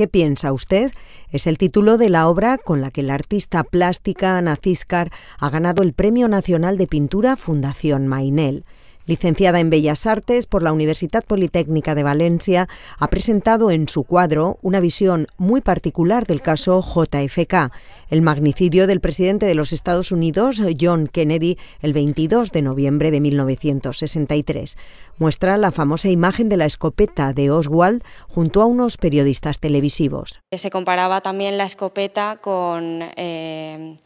¿Qué piensa usted? Es el título de la obra con la que la artista plástica Ana Ciscar ha ganado el Premio Nacional de Pintura Fundación Mainel. Licenciada en Bellas Artes por la Universidad Politécnica de Valencia, ha presentado en su cuadro una visión muy particular del caso JFK, el magnicidio del presidente de los Estados Unidos, John Kennedy, el 22 de noviembre de 1963. Muestra la famosa imagen de la escopeta de Oswald junto a unos periodistas televisivos. Se comparaba también la escopeta con... Eh,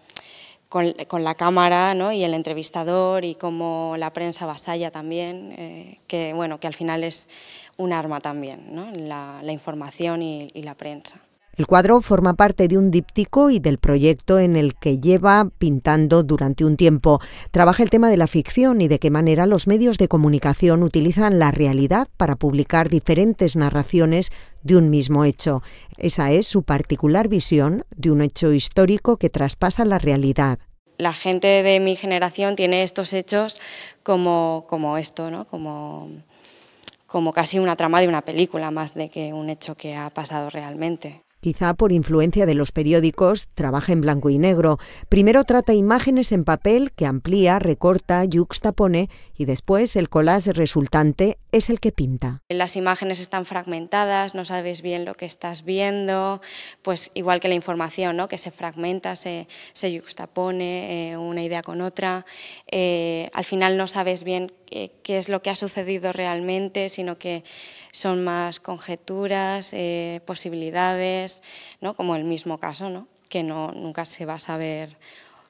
con, la cámara y el entrevistador y cómo la prensa vasalla también, eh, que, bueno, que al final es un arma también, ¿no? la, información y, y la prensa. El cuadro forma parte de un díptico y del proyecto en el que lleva pintando durante un tiempo. Trabaja el tema de la ficción y de qué manera los medios de comunicación utilizan la realidad para publicar diferentes narraciones de un mismo hecho. Esa es su particular visión de un hecho histórico que traspasa la realidad. La gente de mi generación tiene estos hechos como, esto, como, como casi una trama de una película, más de que un hecho que ha pasado realmente quizá por influencia de los periódicos, trabaja en blanco y negro. Primero trata imágenes en papel que amplía, recorta, yuxtapone y después el collage resultante es el que pinta. Las imágenes están fragmentadas, no sabes bien lo que estás viendo, pues igual que la información, ¿no? que se fragmenta, se, se yuxtapone eh, una idea con otra. Eh, al final no sabes bien qué es lo que ha sucedido realmente, sino que son más conjeturas, eh, posibilidades, ¿no? como el mismo caso, ¿no? que no, nunca se va a saber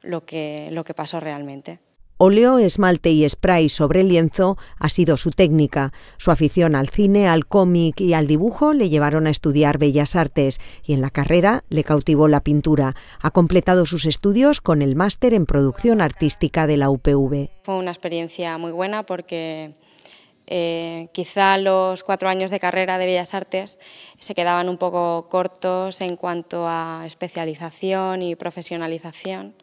lo que, lo que pasó realmente. Óleo, esmalte y spray sobre lienzo ha sido su técnica. Su afición al cine, al cómic y al dibujo le llevaron a estudiar bellas artes y en la carrera le cautivó la pintura. Ha completado sus estudios con el máster en producción artística de la UPV. Fue una experiencia muy buena porque eh, quizá los cuatro años de carrera de Bellas Artes se quedaban un poco cortos en cuanto a especialización y profesionalización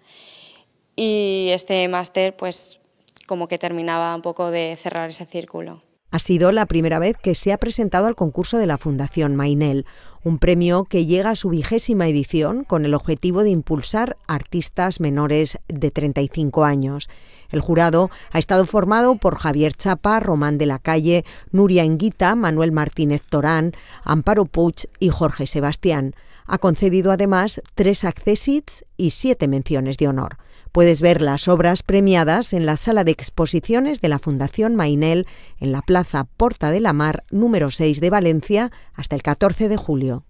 y este máster pues como que terminaba un poco de cerrar ese círculo. Ha sido la primera vez que se ha presentado al concurso de la Fundación Mainel, un premio que llega a su vigésima edición con el objetivo de impulsar artistas menores de 35 años. El jurado ha estado formado por Javier Chapa, Román de la Calle, Nuria Enguita, Manuel Martínez Torán, Amparo Puch y Jorge Sebastián. Ha concedido además tres accesits y siete menciones de honor. Puedes ver las obras premiadas en la sala de exposiciones de la Fundación Mainel en la Plaza Porta de la Mar número 6 de Valencia hasta el 14 de julio.